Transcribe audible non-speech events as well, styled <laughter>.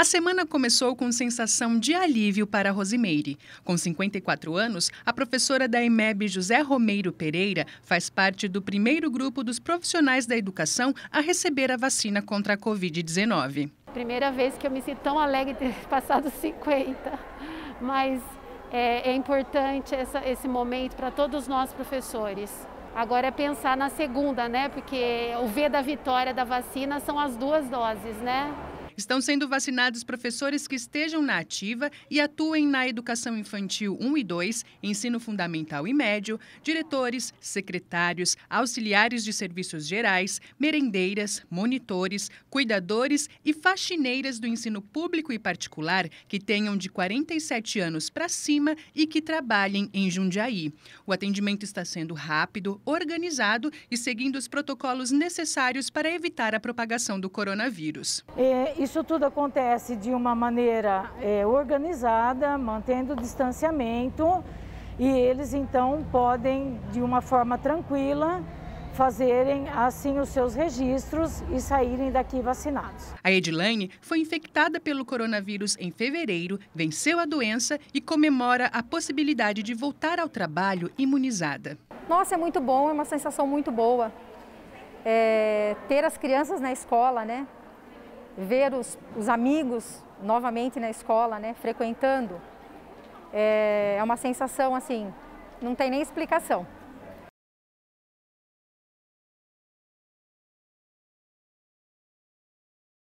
A semana começou com sensação de alívio para Rosimeire. Com 54 anos, a professora da IMEB José Romeiro Pereira faz parte do primeiro grupo dos profissionais da educação a receber a vacina contra a Covid-19. Primeira vez que eu me sinto tão alegre de ter <laughs> passado 50, mas é, é importante essa, esse momento para todos nós professores. Agora é pensar na segunda, né? Porque o V da vitória da vacina são as duas doses, né? Estão sendo vacinados professores que estejam na ativa e atuem na educação infantil 1 e 2, ensino fundamental e médio, diretores, secretários, auxiliares de serviços gerais, merendeiras, monitores, cuidadores e faxineiras do ensino público e particular que tenham de 47 anos para cima e que trabalhem em Jundiaí. O atendimento está sendo rápido, organizado e seguindo os protocolos necessários para evitar a propagação do coronavírus. É, isso tudo acontece de uma maneira ah, é? é, organizada, mantendo o distanciamento, e eles então podem, de uma forma tranquila, fazerem assim os seus registros e saírem daqui vacinados. A Edilane foi infectada pelo coronavírus em fevereiro, venceu a doença e comemora a possibilidade de voltar ao trabalho imunizada. Nossa, é muito bom, é uma sensação muito boa. É, ter as crianças na escola, né? ver os, os amigos novamente na escola, né, frequentando, é, é uma sensação assim, não tem nem explicação.